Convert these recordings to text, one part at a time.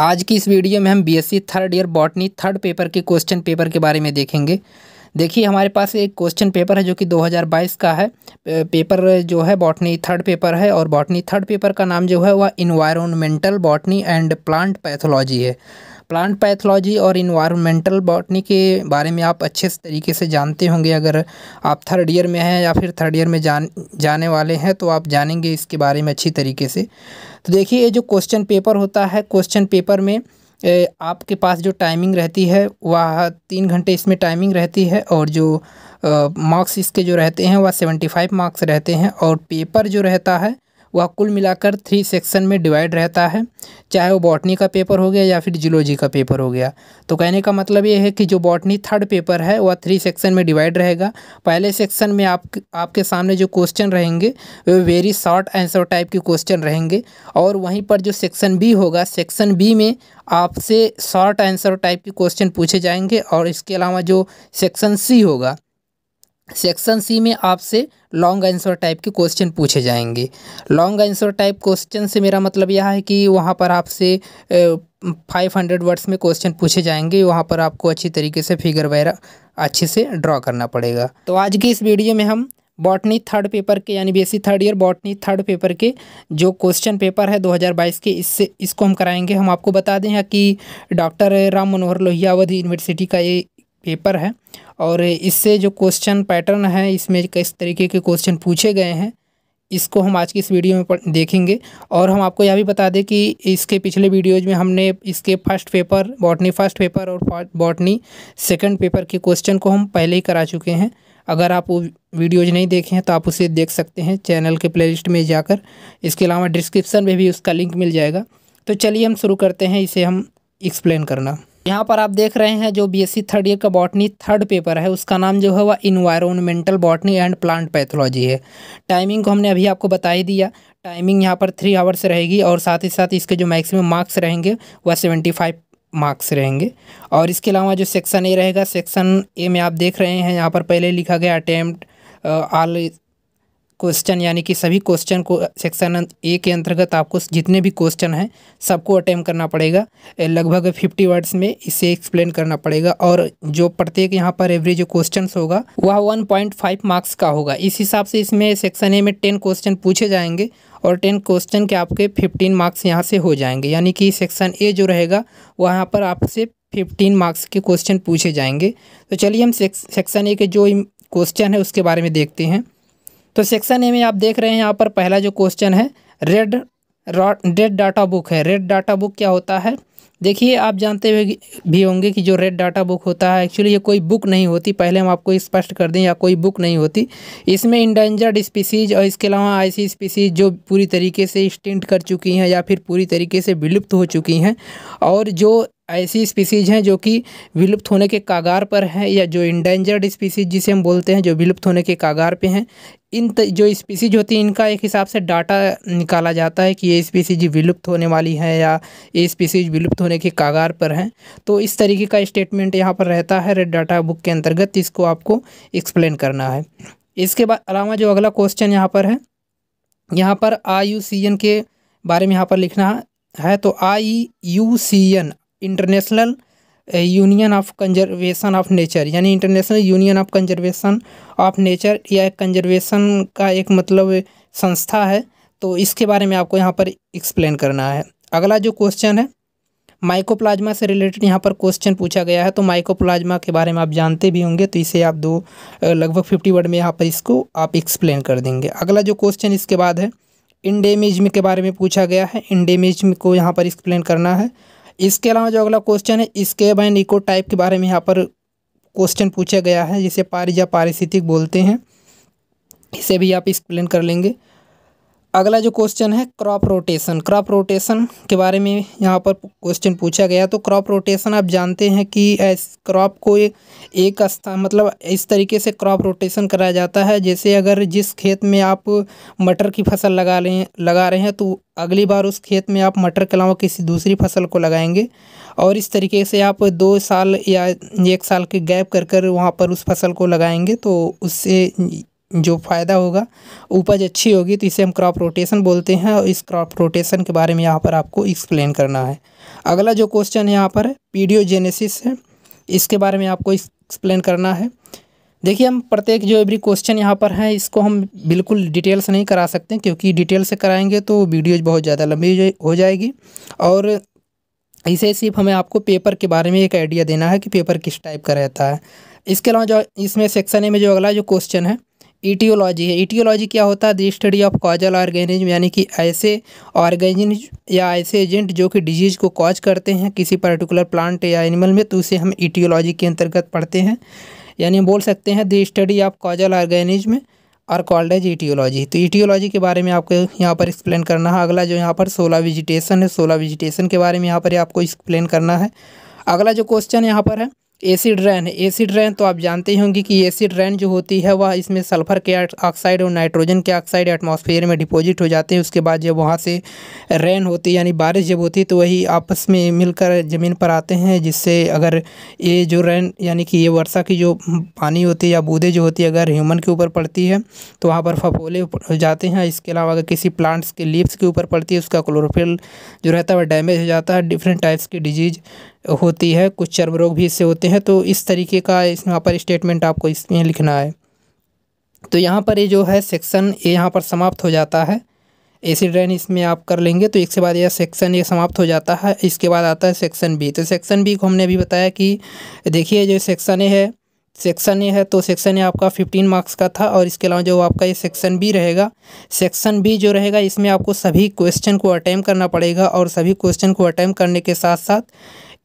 आज की इस वीडियो में हम BSc third year botany third paper के क्वेश्चन पेपर के बारे में देखेंगे देखिए हमारे पास एक क्वेश्चन पेपर है जो कि 2022 का है पेपर जो है बॉटनी थर्ड पेपर है और बॉटनी थर्ड पेपर का नाम जो है वह environmental botany and plant pathology है प्लांट पैथोलॉजी और इन्वायरमेंटल बॉटनी के बारे में आप अच्छे तरीके से जानते होंगे अगर आप थर्ड ईयर में हैं या फिर थर्ड ईयर में जान जाने वाले हैं तो आप जानेंगे इसके बारे में अच्छी तरीके से तो देखिए ये जो क्वेश्चन पेपर होता है क्वेश्चन पेपर में आपके पास जो टाइमिंग रहती है वह तीन घंटे इसमें टाइमिंग रहती है और जो मार्क्स इसके जो रहते हैं वह सेवेंटी फाइव मार्क्स रहते हैं और पेपर जो रहता है वह कुल मिलाकर थ्री सेक्शन में डिवाइड रहता है चाहे वो बॉटनी का पेपर हो गया या फिर जियोलॉजी का पेपर हो गया तो कहने का मतलब ये है कि जो बॉटनी थर्ड पेपर है वह थ्री सेक्शन में डिवाइड रहेगा पहले सेक्शन में आप आपके सामने जो क्वेश्चन रहेंगे वे वेरी शॉर्ट आंसर टाइप के क्वेश्चन रहेंगे और वहीं पर जो सेक्शन बी होगा सेक्शन बी में आपसे शॉर्ट आंसर टाइप के क्वेश्चन पूछे जाएंगे और इसके अलावा जो सेक्शन सी होगा सेक्शन सी में आपसे लॉन्ग आंसर टाइप के क्वेश्चन पूछे जाएंगे लॉन्ग आंसर टाइप क्वेश्चन से मेरा मतलब यह है कि वहाँ पर आपसे फाइव हंड्रेड वर्ड्स में क्वेश्चन पूछे जाएंगे वहाँ पर आपको अच्छी तरीके से फिगर वगैरह अच्छे से ड्रॉ करना पड़ेगा तो आज की इस वीडियो में हम बॉटनी थर्ड पेपर के यानी B third year botany third paper के जो क्वेश्चन पेपर है 2022 के इससे इसको हम कराएंगे हम आपको बता दें कि डॉक्टर राम मनोहर लोहिया अवध यूनिवर्सिटी का ये पेपर है और इससे जो क्वेश्चन पैटर्न है इसमें किस तरीके के क्वेश्चन पूछे गए हैं इसको हम आज की इस वीडियो में देखेंगे और हम आपको यह भी बता दें कि इसके पिछले वीडियोज में हमने इसके first paper botany first paper और बॉटनी सेकंड पेपर के क्वेश्चन को हम पहले ही करा चुके हैं अगर आप वो वीडियोज नहीं देखे हैं तो आप उसे देख सकते हैं चैनल के प्ले में जाकर इसके अलावा डिस्क्रिप्सन में भी उसका लिंक मिल जाएगा तो चलिए हम शुरू करते हैं इसे हम एक्सप्लेन करना यहाँ पर आप देख रहे हैं जो बीएससी थर्ड ईयर का बॉटनी थर्ड पेपर है उसका नाम जो है वह environmental botany and plant pathology है टाइमिंग को हमने अभी आपको बता ही दिया टाइमिंग यहाँ पर थ्री आवर्स रहेगी और साथ ही साथ इसके जो मैक्सिमम मार्क्स रहेंगे वह सेवेंटी फाइव मार्क्स रहेंगे और इसके अलावा जो सेक्शन ए रहेगा सेक्शन ए में आप देख रहे हैं यहाँ पर पहले लिखा गया अटैम्प्ट ऑल क्वेश्चन यानी कि सभी क्वेश्चन को सेक्शन ए के अंतर्गत आपको जितने भी क्वेश्चन हैं सबको अटैम्प करना पड़ेगा लगभग फिफ्टी वर्ड्स में इसे एक्सप्लेन करना पड़ेगा और जो प्रत्येक यहाँ पर एवरेज क्वेश्चन होगा वह वन पॉइंट फाइव मार्क्स का होगा इस हिसाब से इसमें सेक्शन ए में टेन क्वेश्चन पूछे जाएंगे और टेन क्वेश्चन के आपके फिफ्टीन मार्क्स यहाँ से हो जाएंगे यानी कि सेक्शन ए जो रहेगा वहाँ पर आपसे फिफ्टीन मार्क्स के क्वेश्चन पूछे जाएंगे तो चलिए हम सेक्शन ए के जो क्वेश्चन है उसके बारे में देखते हैं तो सेक्शन ए में आप देख रहे हैं यहाँ पर पहला जो क्वेश्चन है रेड रेड डाटा बुक है रेड डाटा बुक क्या होता है देखिए आप जानते हुए भी होंगे कि जो रेड डाटा बुक होता है एक्चुअली ये कोई बुक नहीं होती पहले हम आपको स्पष्ट कर दें या कोई बुक नहीं होती इसमें इंडेंजर्ड स्पीसीज और इसके अलावा ऐसी स्पीसीज जो पूरी तरीके से स्टेंट कर चुकी हैं या फिर पूरी तरीके से विलुप्त हो चुकी हैं और जो ऐसी स्पीसीज हैं जो कि विलुप्त होने के कागार पर हैं या जो इंडेंजर्ड स्पीसीज जिसे हम बोलते हैं जो विलुप्त होने के कागार पे हैं इन त, जो स्पीसीज होती है इनका एक हिसाब से डाटा निकाला जाता है कि ये स्पीसीज विलुप्त होने वाली हैं या ये स्पीसीज विलुप्त होने के कागार पर हैं तो इस तरीके का स्टेटमेंट यहाँ पर रहता है रेड डाटा बुक के अंतर्गत इसको आपको एक्सप्लेन करना है इसके बाद अलावा जो अगला क्वेश्चन यहाँ पर है यहाँ पर आई के बारे में यहाँ पर लिखना है तो I U C N international union of conservation of nature यानी international union of conservation of nature या कंजर्वेशन का एक मतलब संस्था है तो इसके बारे में आपको यहाँ पर एक्सप्लेन करना है अगला जो क्वेश्चन है माइकोप्लाज्मा से रिलेटेड यहाँ पर क्वेश्चन पूछा गया है तो माइकोप्लाज्मा के बारे में आप जानते भी होंगे तो इसे आप दो लगभग फिफ्टी वर्ड में यहाँ पर इसको आप एक्सप्लेन कर देंगे अगला जो क्वेश्चन इसके बाद है इंडेमिज्म के बारे में पूछा गया है इंडेमिज्म को यहाँ पर एक्सप्लेन करना है इसके अलावा जो अगला क्वेश्चन है स्केब एंड इको टाइप के बारे में यहाँ पर क्वेश्चन पूछा गया है जिसे पारिजा पारिस्थितिक बोलते हैं इसे भी आप एक्सप्लेन कर लेंगे अगला जो क्वेश्चन है क्रॉप रोटेशन क्रॉप रोटेशन के बारे में यहाँ पर क्वेश्चन पूछा गया तो क्रॉप रोटेशन आप जानते हैं कि क्रॉप को एक स्थान मतलब इस तरीके से क्रॉप रोटेशन कराया जाता है जैसे अगर जिस खेत में आप मटर की फसल लगा लें लगा रहे हैं तो अगली बार उस खेत में आप मटर के अलावा किसी दूसरी फसल को लगाएंगे और इस तरीके से आप दो साल या एक साल के गैप कर कर वहाँ पर उस फसल को लगाएंगे तो उससे जो फ़ायदा होगा उपज अच्छी होगी तो इसे हम क्रॉप रोटेशन बोलते हैं और इस क्रॉप रोटेशन के बारे में यहाँ पर आपको एक्सप्लेन करना है अगला जो क्वेश्चन है यहाँ पर पीडियोजेनेसिस है इसके बारे में आपको एक्सप्लेन करना है देखिए हम प्रत्येक जो एवरी क्वेश्चन यहाँ पर है इसको हम बिल्कुल डिटेल से नहीं करा सकते क्योंकि डिटेल से कराएंगे तो वीडियो बहुत ज़्यादा लंबी हो जाएगी और इसे सिर्फ हमें आपको पेपर के बारे में एक आइडिया देना है कि पेपर किस टाइप का रहता है इसके अलावा जो इसमें सेक्शन ए में जो अगला जो क्वेश्चन है ईटियोलॉजी है ईटियोलॉजी क्या होता है the study of causal organism यानी कि ऐसे ऑर्गेनिज्म या ऐसे एजेंट जो कि डिजीज़ को कॉज करते हैं किसी पर्टिकुलर प्लांट या एनिमल में तो उसे हम ईटियोलॉजी के अंतर्गत पढ़ते हैं यानी बोल सकते हैं the study of causal organism और कॉल्ड एज ईटियोलॉजी तो ईटियोलॉजी के बारे में आपको यहाँ पर एक्सप्लेन करना है अगला जो यहाँ पर सोला विजिटेशन है सोला विजिटेशन के बारे में यहाँ पर आपको एक्सप्लेन करना है अगला जो क्वेश्चन यहाँ पर है एसिड रैन एसिड रैन तो आप जानते ही होंगे कि एसिड रैन जो होती है वह इसमें सल्फर के ऑक्साइड और नाइट्रोजन के ऑक्साइड एटमॉस्फेयर में डिपॉजिट हो जाते हैं उसके बाद जब वहाँ से रैन होती है यानी बारिश जब होती है तो वही आपस में मिलकर ज़मीन पर आते हैं जिससे अगर ये जो रैन यानी कि ये वर्षा की जो पानी होती है या बूदे जो होती है अगर ह्यूमन के ऊपर पड़ती है तो वहाँ पर फफोले हो जाते हैं इसके अलावा अगर किसी प्लांट्स के लीव्स के ऊपर पड़ती है उसका क्लोरोफिल जो रहता है वह डैमेज हो जाता है डिफरेंट टाइप्स की डिजीज़ होती है कुछ चर्म रोग भी इससे होते हैं तो इस तरीके का इस यहाँ पर स्टेटमेंट आपको इसमें लिखना है तो यहाँ पर ये जो है सेक्शन ये यहाँ पर समाप्त हो जाता है सी ड्रेन इसमें आप कर लेंगे तो इसके बाद यह सेक्शन ये समाप्त हो जाता है इसके बाद आता है सेक्शन बी तो सेक्शन बी को हमने अभी बताया कि देखिए जो सेक्शन ए है सेक्शन ए है तो सेक्शन ए आपका फिफ्टीन मार्क्स का था और इसके अलावा जो आपका ये सेक्शन बी रहेगा सेक्शन बी जो रहेगा इसमें आपको सभी क्वेश्चन को अटैम्प करना पड़ेगा और सभी क्वेश्चन को अटैम्प करने के साथ साथ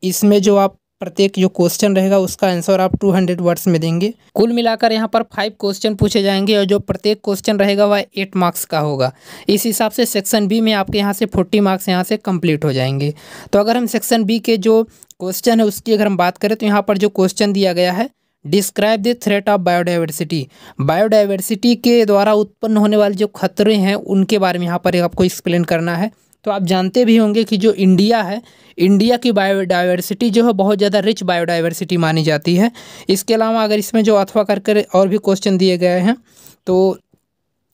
इसमें जो आप प्रत्येक जो क्वेश्चन रहेगा उसका आंसर आप 200 वर्ड्स में देंगे कुल मिलाकर यहाँ पर फाइव क्वेश्चन पूछे जाएंगे और जो प्रत्येक क्वेश्चन रहेगा वह एट मार्क्स का होगा इस हिसाब से सेक्शन बी में आपके यहाँ से 40 मार्क्स यहाँ से कंप्लीट हो जाएंगे तो अगर हम सेक्शन बी के जो क्वेश्चन है उसकी अगर हम बात करें तो यहाँ पर जो क्वेश्चन दिया गया है describe the threat of biodiversity biodiversity के द्वारा उत्पन्न होने वाले जो खतरे हैं उनके बारे में यहाँ पर आपको एक्सप्लेन करना है तो आप जानते भी होंगे कि जो इंडिया है इंडिया की बायोडाइवर्सिटी जो है बहुत ज़्यादा रिच बायोडाइवर्सिटी मानी जाती है इसके अलावा अगर इसमें जो अथवा कर कर और भी क्वेश्चन दिए गए हैं तो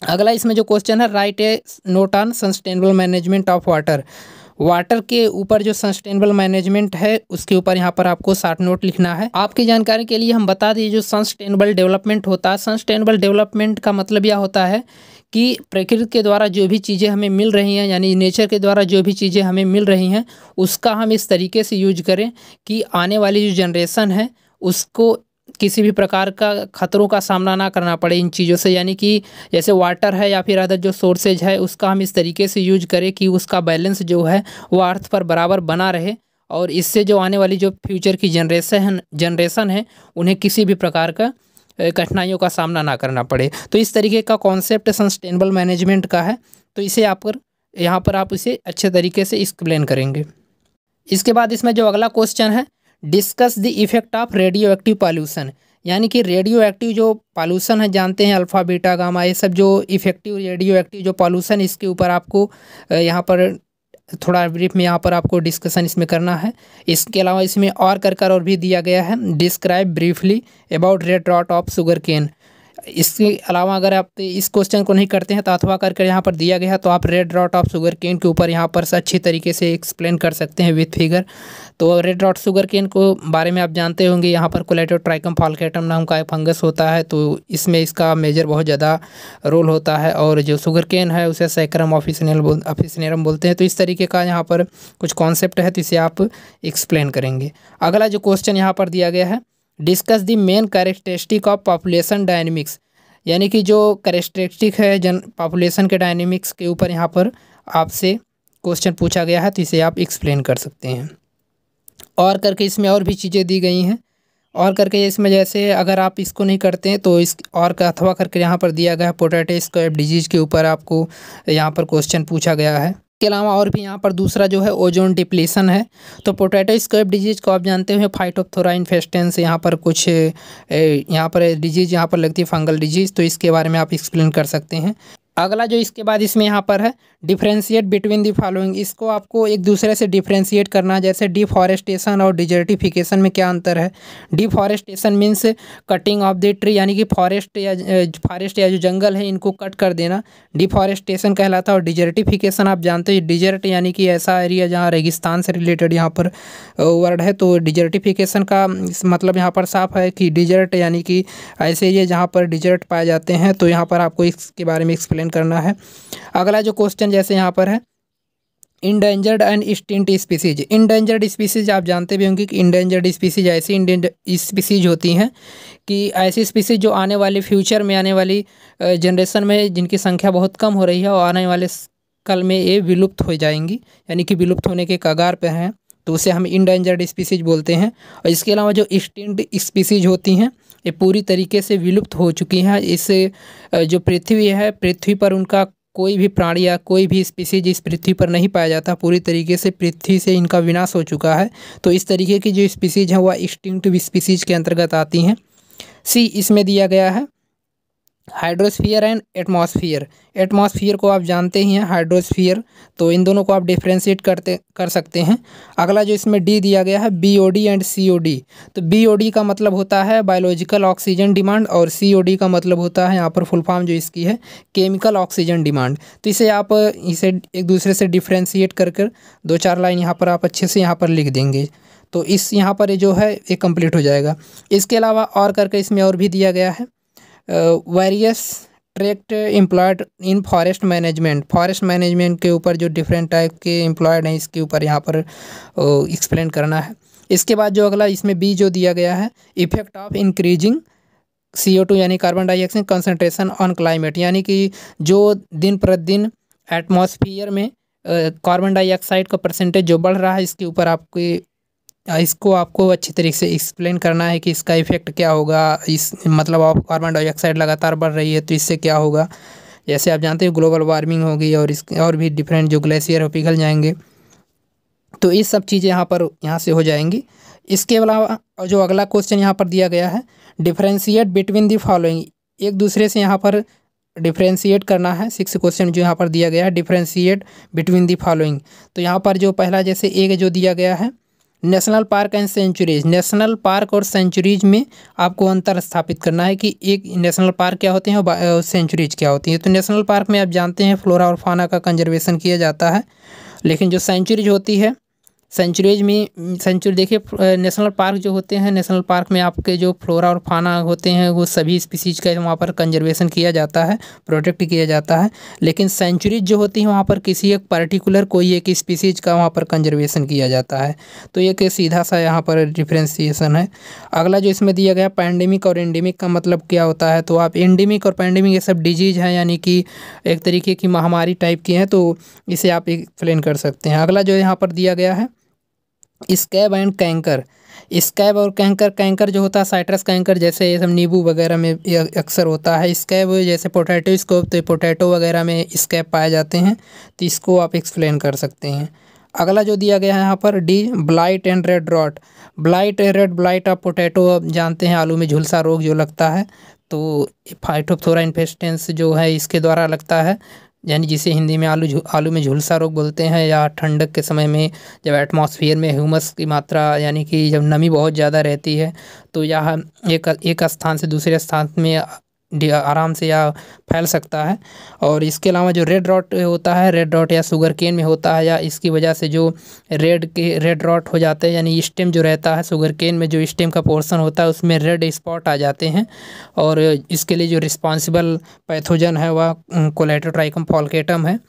अगला इसमें जो क्वेश्चन है write a note on sustainable management of water water के ऊपर जो सस्टेनेबल मैनेजमेंट है उसके ऊपर यहाँ पर आपको शार्ट नोट लिखना है आपकी जानकारी के लिए हम बता दिए जो सस्टेनेबल डेवलपमेंट होता है सस्टेनेबल डेवलपमेंट का मतलब यह होता है कि प्रकृति के द्वारा जो भी चीज़ें हमें मिल रही हैं यानी नेचर के द्वारा जो भी चीज़ें हमें मिल रही हैं उसका हम इस तरीके से यूज करें कि आने वाली जो जनरेशन है उसको किसी भी प्रकार का खतरों का सामना ना करना पड़े इन चीज़ों से यानी कि जैसे वाटर है या फिर अदर जो सोर्सेज है उसका हम इस तरीके से यूज करें कि उसका बैलेंस जो है वो अर्थ पर बराबर बना रहे और इससे जो आने वाली जो फ्यूचर की जनरेशन जनरेशन है उन्हें किसी भी प्रकार का कठिनाइयों का सामना ना करना पड़े तो इस तरीके का कॉन्सेप्ट सस्टेनेबल मैनेजमेंट का है तो इसे आप कर यहाँ पर आप इसे अच्छे तरीके से एक्सप्लेन करेंगे इसके बाद इसमें जो अगला क्वेश्चन है discuss the effect of radioactive pollution यानी कि रेडियो एक्टिव जो पॉल्यूशन है जानते हैं अल्फ़ा बीटा गामा ये सब जो इफेक्टिव रेडियो एक्टिव जो पॉल्यूशन इसके ऊपर आपको यहाँ पर थोड़ा ब्रीफ में यहाँ पर आपको डिस्कशन इसमें करना है इसके अलावा इसमें और कर कर और भी दिया गया है describe briefly about red rot of sugarcane इसके अलावा अगर आप तो इस क्वेश्चन को नहीं करते हैं तो अथवा करके यहाँ पर दिया गया है तो आप red rot of sugarcane के ऊपर यहाँ पर अच्छी तरीके से एक्सप्लेन कर सकते हैं विथ फिगर तो रेड रॉट शुगर केन को बारे में आप जानते होंगे यहाँ पर कोलेटो ट्राइकम फॉल्केटम नाम का फंगस होता है तो इसमें इसका मेजर बहुत ज़्यादा रोल होता है और जो शुगर केन है उसे सैक्रम ऑफिसनल बोल ऑफिसनरम बोलते हैं तो इस तरीके का यहाँ पर कुछ कॉन्सेप्ट है तो इसे आप एक्सप्लेन करेंगे अगला जो क्वेश्चन यहाँ पर दिया गया है discuss the main characteristic of population dynamics यानी कि जो करेक्टरिस्टिक है जन पॉपुलेशन के डायनेमिक्स के ऊपर यहाँ पर आपसे क्वेश्चन पूछा गया है तो इसे आप एक्सप्लेन कर सकते हैं और करके इसमें और भी चीज़ें दी गई हैं और करके इसमें जैसे अगर आप इसको नहीं करते हैं तो इस और का अथवा करके यहाँ पर दिया गया है पोटाटो डिजीज़ के ऊपर आपको यहाँ पर क्वेश्चन पूछा गया है इसके अलावा और भी यहाँ पर दूसरा जो है ओजोन डिप्लेशन है तो पोटैटो स्कर्प डिजीज़ को आप जानते हुए फाइटोथोरा इन्फेस्टेंस यहाँ पर कुछ यहाँ पर डिजीज़ यहाँ पर लगती है फंगल डिजीज़ तो इसके बारे में आप एक्सप्लेन कर सकते हैं अगला जो इसके बाद इसमें यहाँ पर है डिफ्रेंशिएट बिटवीन दी फॉलोइंग इसको आपको एक दूसरे से डिफ्रेंशिएट करना जैसे डिफॉरेस्टेशन और डिजर्टिफिकेशन में क्या अंतर है deforestation means cutting of the tree यानी कि फॉरेस्ट या फॉरेस्ट या जो जंगल है इनको कट कर देना डिफॉरेस्टेशन कहलाता है और डिजर्टिफिकेशन आप जानते हो डिजर्ट यानी कि ऐसा एरिया जहाँ रेगिस्तान से रिलेटेड यहाँ पर वर्ड है तो डिजर्टिफिकेशन का मतलब यहाँ पर साफ है कि डिजर्ट यानी कि ऐसे ये जहाँ पर डिजर्ट पाए जाते हैं तो यहाँ पर आपको इसके बारे में एक्सप्लेन मेंटेन करना है अगला जो क्वेश्चन जैसे यहाँ पर है endangered and extinct species endangered species आप जानते भी होंगे कि इंडेंजर्ड स्पीसीज ऐसी स्पीसीज होती हैं कि ऐसी स्पीसीज जो आने वाले फ्यूचर में आने वाली जनरेशन में जिनकी संख्या बहुत कम हो रही है और आने वाले कल में ये विलुप्त हो जाएंगी यानी कि विलुप्त होने के कगार पर हैं तो उसे हम इंडेंजर्ड स्पीसीज बोलते हैं और इसके अलावा जो स्टिंट स्पीसीज होती हैं ये पूरी तरीके से विलुप्त हो चुकी हैं इस जो पृथ्वी है पृथ्वी पर उनका कोई भी प्राणी या कोई भी स्पीसीज इस पृथ्वी पर नहीं पाया जाता पूरी तरीके से पृथ्वी से इनका विनाश हो चुका है तो इस तरीके की जो स्पीसीज हैं वह एक्सटिंक्ट स्पीसीज के अंतर्गत आती हैं सी इसमें दिया गया है हाइड्रोस्फीयर एंड एटमॉस्फीयर एटमॉस्फीयर को आप जानते ही हैं हाइड्रोस्फीयर तो इन दोनों को आप डिफ्रेंशिएट करते कर सकते हैं अगला जो इसमें डी दिया गया है B O D and C O D तो बी ओ डी का मतलब होता है बायोलॉजिकल ऑक्सीजन डिमांड और सी ओ डी का मतलब होता है यहाँ पर फुल फॉर्म जो इसकी है केमिकल ऑक्सीजन डिमांड तो इसे आप इसे एक दूसरे से डिफ्रेंशिएट कर कर दो चार लाइन यहाँ पर आप अच्छे से यहाँ पर लिख देंगे तो इस यहाँ पर जो है ये कम्प्लीट हो जाएगा इसके अलावा और करके इसमें और भी दिया गया है various tract employed in forest management forest management के ऊपर जो डिफरेंट टाइप के एम्प्लॉयड हैं इसके ऊपर यहाँ पर एक्सप्लेन uh, करना है इसके बाद जो अगला इसमें बी जो दिया गया है effect of increasing C O two यानी carbon dioxide concentration on climate यानी कि जो दिन प्रतिदिन एटमोसफियर में कार्बन uh, डाइऑक्साइड का परसेंटेज जो बढ़ रहा है इसके ऊपर आपकी इसको आपको अच्छी तरीके से एक्सप्लेन करना है कि इसका इफ़ेक्ट क्या होगा इस मतलब आप कार्बन डाइऑक्साइड लगातार बढ़ रही है तो इससे क्या होगा जैसे आप जानते हो ग्लोबल वार्मिंग होगी और इस और भी डिफरेंट जो ग्लेशियर हो पिघल जाएंगे तो ये सब चीज़ें यहाँ पर यहाँ से हो जाएंगी इसके अलावा जो अगला क्वेश्चन यहाँ पर दिया गया है डिफ्रेंशिएट बिटवीन दी फॉलोइंग एक दूसरे से यहाँ पर डिफ्रेंशिएट करना है सिक्स क्वेश्चन जो यहाँ पर दिया गया है डिफ्रेंशिएट बिटवीन दी फॉलोइंग तो यहाँ पर जो पहला जैसे एक जो दिया गया है national park and sanctuaries national park और सेंचुरीज में आपको अंतर स्थापित करना है कि एक नेशनल पार्क क्या होते हैं और सेंचुरीज क्या होती हैं तो नेशनल पार्क में आप जानते हैं फ्लोरा और फाना का कंजर्वेशन किया जाता है लेकिन जो सेंचुरीज होती है सेंचुरीज में सेंचुरी देखिए नेशनल पार्क जो होते हैं नेशनल पार्क में आपके जो फ्लोरा और फाना होते हैं वो सभी स्पीसीज का वहाँ पर कंजर्वेशन किया जाता है प्रोटेक्ट किया जाता है लेकिन सेंचुरीज जो होती हैं वहाँ पर किसी एक पर्टिकुलर कोई एक स्पीसीज का वहाँ पर कंजर्वेशन किया जाता है तो एक सीधा सा यहाँ पर डिफ्रेंसीसन है अगला जो इसमें दिया गया पैंडेमिक और एंडेमिक का मतलब क्या होता है तो आप एंडेमिक और पैंडेमिक ये सब डिजीज़ हैं यानी कि एक तरीके की महामारी टाइप की हैं तो इसे आप एक्सप्लेन कर सकते हैं अगला जो यहाँ पर दिया गया है स्कैब एंड कैंकर स्कैब और कैंकर कैंकर जो होता है साइट्रस कैंकर जैसे ये सब नींबू वगैरह में अक्सर होता है स्कैब जैसे पोटैटो स्कोप तो पोटैटो वगैरह में स्कैब पाए जाते हैं तो इसको आप एक्सप्लेन कर सकते हैं अगला जो दिया गया है यहाँ पर the blight and red rot blight red blight आप पोटैटो आप जानते हैं आलू में झुलसा रोग जो लगता है तो फाइटोफ्थोरा इन्फेस्टेंस जो है इसके द्वारा लगता है यानी जिसे हिंदी में आलू आलू में झुलसा रोग बोलते हैं या ठंडक के समय में जब एटमॉस्फेयर में ह्यूमस की मात्रा यानी कि जब नमी बहुत ज़्यादा रहती है तो यह एक एक स्थान से दूसरे स्थान में आराम से या फैल सकता है और इसके अलावा जो रेड रॉट होता है रेड रॉट या शुगर केन में होता है या इसकी वजह से जो रेड के रेड रॉट हो जाते हैं यानी स्टेम जो रहता है शुगर केन में जो स्टेम का पोर्सन होता है उसमें रेड स्पॉट आ जाते हैं और इसके लिए जो रिस्पॉन्सिबल पैथोजन है वह कोलेटोट्राइकम फॉलकेटम है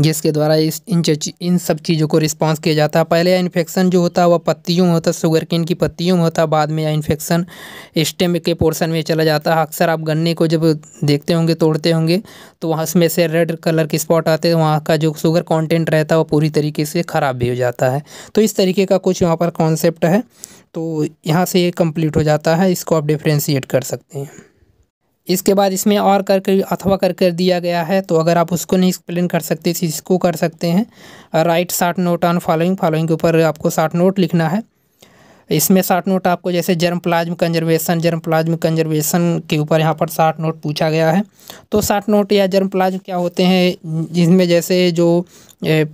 जिसके द्वारा इस इन इन सब चीज़ों को रिस्पॉन्स किया जाता है पहले इन्फेक्शन जो होता है वह पत्तियों में होता है शुगर केन की पत्तियों में होता है बाद में यह इन्फेक्शन स्टेम के पोर्शन में चला जाता है अक्सर आप गन्ने को जब देखते होंगे तोड़ते होंगे तो वहाँ उसमें से रेड कलर के स्पॉट आते हैं वहाँ का जो शुगर कॉन्टेंट रहता है वह पूरी तरीके से ख़राब भी हो जाता है तो इस तरीके का कुछ यहाँ पर कॉन्सेप्ट है तो यहाँ से ये कम्प्लीट हो जाता है इसको आप डिफ्रेंशिएट कर सकते हैं इसके बाद इसमें और कर कर अथवा कर कर दिया गया है तो अगर आप उसको नहीं एक्सप्लेन कर सकते इसको कर सकते हैं write short note on following following के ऊपर आपको शार्ट नोट लिखना है इसमें शार्ट नोट आपको जैसे germplasm conservation germplasm conservation के ऊपर यहाँ पर शार्ट नोट पूछा गया है तो शार्ट नोट या जर्म प्लाज्म क्या होते हैं जिसमें जैसे जो ए,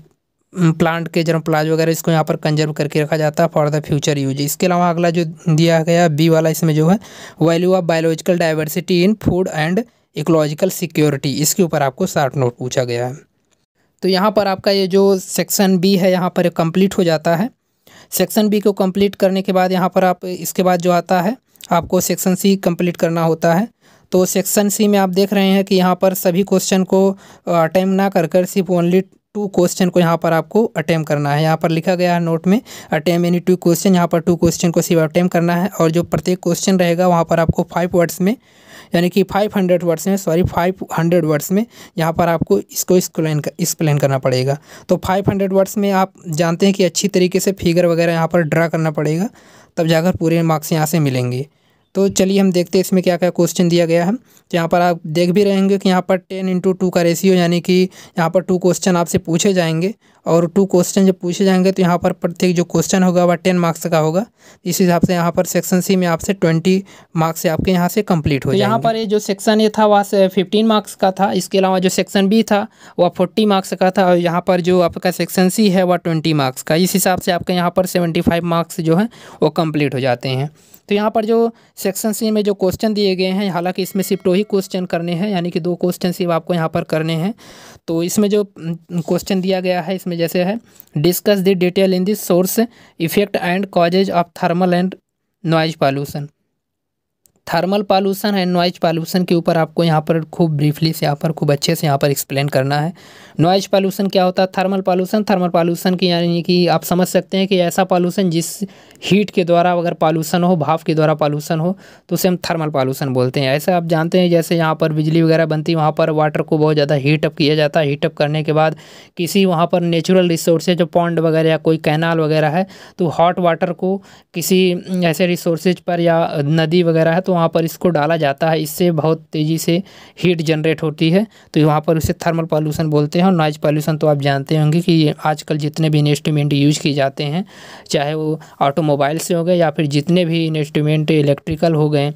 प्लांट के जर्म प्लाज वगैरह इसको यहाँ पर कंजर्व करके रखा जाता है फॉर द फ्यूचर यूज इसके अलावा अगला जो दिया गया बी वाला इसमें जो है value of biological diversity in food and ecological security इसके ऊपर आपको शार्ट नोट पूछा गया है तो यहाँ पर आपका ये जो सेक्शन बी है यहाँ पर कंप्लीट हो जाता है सेक्शन बी को कंप्लीट करने के बाद यहाँ पर आप इसके बाद जो आता है आपको सेक्शन सी कंप्लीट करना होता है तो सेक्शन सी में आप देख रहे हैं कि यहाँ पर सभी क्वेश्चन को अटैम्प ना कर कर सिर्फ ओनली टू क्वेश्चन को यहाँ पर आपको अटैम्प करना है यहाँ पर लिखा गया है नोट में अटैम्प यानी टू क्वेश्चन यहाँ पर टू क्वेश्चन को सिर्फ अटैम्प करना है और जो प्रत्येक क्वेश्चन रहेगा वहाँ पर आपको फाइव वर्ड्स में यानी कि फाइव हंड्रेड वर्ड्स में सॉरी फाइव हंड्रेड वर्ड्स में यहाँ पर आपको इसको एक्सप्लेन एक्सप्लेन करना पड़ेगा तो फाइव हंड्रेड वर्ड्स में आप जानते हैं कि अच्छी तरीके से फिगर वगैरह यहाँ पर ड्रा करना पड़ेगा तब जाकर पूरे मार्क्स यहाँ से मिलेंगे तो चलिए हम देखते हैं इसमें क्या क्या क्वेश्चन दिया गया है तो यहाँ पर आप देख भी रहेंगे कि यहाँ पर टेन इंटू टू का रेशियो यानी कि यहाँ पर टू क्वेश्चन आपसे पूछे जाएंगे और टू क्वेश्चन जब पूछे जाएंगे तो यहाँ पर प्रत्येक जो क्वेश्चन होगा वह टेन मार्क्स का होगा इस हिसाब से यहाँ पर सेक्शन सी में आपसे ट्वेंटी मार्क्स आपके यहाँ से कम्प्लीट हो तो यहाँ पर ये जो सेक्शन ए था वह फिफ्टीन मार्क्स का था इसके अलावा जो सेक्शन बी था वह फोर्टी मार्क्स का था और यहाँ पर जो आपका सेक्शन सी है वह ट्वेंटी मार्क्स का इस हिसाब से आपके यहाँ पर सेवेंटी फाइव मार्क्स जो है वो कम्प्लीट हो जाते हैं तो यहाँ पर जो सेक्शन सी में जो क्वेश्चन दिए गए हैं हालांकि इसमें सिर्फ दो ही क्वेश्चन करने हैं यानी कि दो क्वेश्चन सिर्फ आपको यहाँ पर करने हैं तो इसमें जो क्वेश्चन दिया गया है इसमें जैसे है discuss the detail in this source effect and causes of thermal and noise pollution thermal pollution है नॉइज पॉल्यूशन के ऊपर आपको यहाँ पर खूब ब्रीफली से यहाँ पर खूब अच्छे से यहाँ पर एक्सप्लेन करना है नॉइज पॉल्यूशन क्या होता है थर्मल पॉल्यूशन थर्मल पॉल्यूशन की यानी कि आप समझ सकते हैं कि ऐसा पॉल्यूशन जिस हीट के द्वारा अगर पॉल्यूशन हो भाप के द्वारा पॉल्यूशन हो तो उसे हम थर्मल पॉल्यूशन बोलते हैं ऐसे आप जानते हैं जैसे यहाँ पर बिजली वगैरह बनती है वहाँ पर वाटर को बहुत ज़्यादा हीटअप किया जाता है हीटअप करने के बाद किसी वहाँ पर नेचुरल रिसोर्स जो पॉन्ड वगैरह या कोई कैनाल वगैरह है तो हॉट वाटर को किसी ऐसे रिसोर्सेज पर या नदी वगैरह है तो तो वहाँ पर इसको डाला जाता है इससे बहुत तेज़ी से हीट जनरेट होती है तो वहाँ पर उसे थर्मल पॉल्यूशन बोलते हैं और नॉइज़ पॉल्यूशन तो आप जानते होंगे कि आजकल जितने भी इंस्ट्रूमेंट यूज किए जाते हैं चाहे वो ऑटोमोबाइल से हो गए या फिर जितने भी इंस्ट्रूमेंट इलेक्ट्रिकल हो गए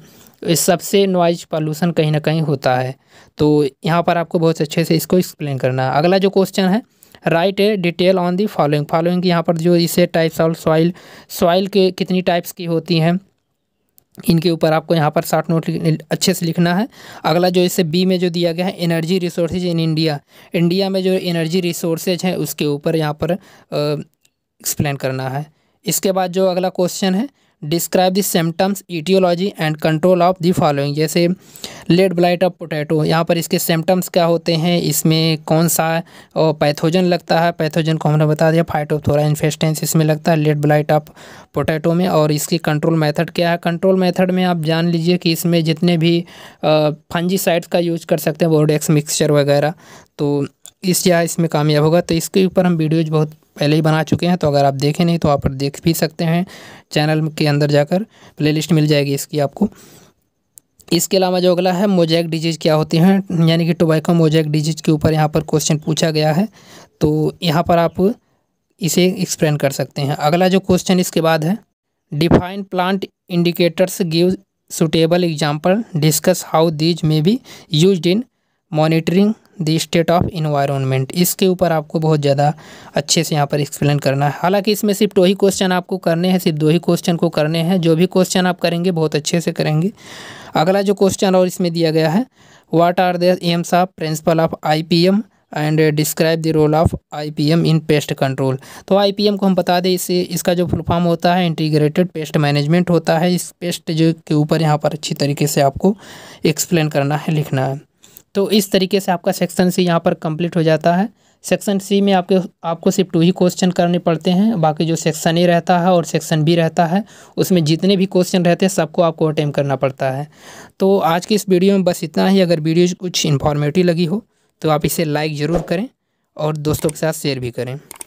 इस सबसे नॉइज पॉल्यूशन कहीं ना कहीं होता है तो यहाँ पर आपको बहुत अच्छे से इसको एक्सप्लेन करना है अगला जो क्वेश्चन है write a detail on the following following यहाँ पर जो इसे टाइप्स ऑफ सॉइल सॉइल के कितनी टाइप्स की होती हैं इनके ऊपर आपको यहाँ पर शार्ट नोट अच्छे से लिखना है अगला जो इसे बी में जो दिया गया है energy resources in India India में जो एनर्जी रिसोर्सेज हैं उसके ऊपर यहाँ पर एक्सप्लेन करना है इसके बाद जो अगला क्वेश्चन है describe the symptoms etiology and control of the following जैसे लेड ब्लाइट ऑफ पोटैटो यहाँ पर इसके सिम्टम्स क्या होते हैं इसमें कौन सा पैथोजन लगता है पैथोजन को हमने बता दिया फाइटोथोरा इन्फेस्टेंस इसमें लगता है लेड ब्लाइट ऑफ पोटैटो में और इसकी कंट्रोल मैथड क्या है कंट्रोल मैथड में आप जान लीजिए कि इसमें जितने भी साइड्स का यूज कर सकते हैं बोर्डेक्स मिक्सचर वगैरह तो इस या इसमें कामयाब होगा तो इसके ऊपर हम वीडियोज़ बहुत पहले ही बना चुके हैं तो अगर आप देखें नहीं तो आप देख भी सकते हैं चैनल के अंदर जाकर प्लेलिस्ट मिल जाएगी इसकी आपको इसके अलावा जो अगला है मोजैक डिजीज़ क्या होती है यानी कि टोबैको मोजैक डिजीज़ के ऊपर यहाँ पर क्वेश्चन पूछा गया है तो यहाँ पर आप इसे एक्सप्लेन कर सकते हैं अगला जो क्वेश्चन इसके बाद है define plant indicators give suitable example discuss how these may be use in monitoring the state of environment इसके ऊपर आपको बहुत ज़्यादा अच्छे से यहाँ पर एक्सप्लेन करना है हालांकि इसमें सिर्फ दो ही क्वेश्चन आपको करने हैं सिर्फ दो ही क्वेश्चन को करने हैं जो भी क्वेश्चन आप करेंगे बहुत अच्छे से करेंगे अगला जो क्वेश्चन और इसमें दिया गया है what are the aims of principle of I P M and describe the role of M in pest control तो एम को हम बता दें इसे इसका जो फुलफॉर्म होता है इंटीग्रेटेड पेस्ट मैनेजमेंट होता है इस पेस्ट जो के ऊपर यहाँ पर अच्छी तरीके से आपको एक्सप्लेन करना है लिखना है तो इस तरीके से आपका सेक्शन सी यहाँ पर कंप्लीट हो जाता है सेक्शन सी में आपके आपको सिर्फ टू ही क्वेश्चन करने पड़ते हैं बाकी जो सेक्शन ए रहता है और सेक्शन बी रहता है उसमें जितने भी क्वेश्चन रहते हैं सबको आपको अटैम्प करना पड़ता है तो आज की इस वीडियो में बस इतना ही अगर वीडियो कुछ इन्फॉर्मेटिव लगी हो तो आप इसे लाइक ज़रूर करें और दोस्तों के साथ शेयर भी करें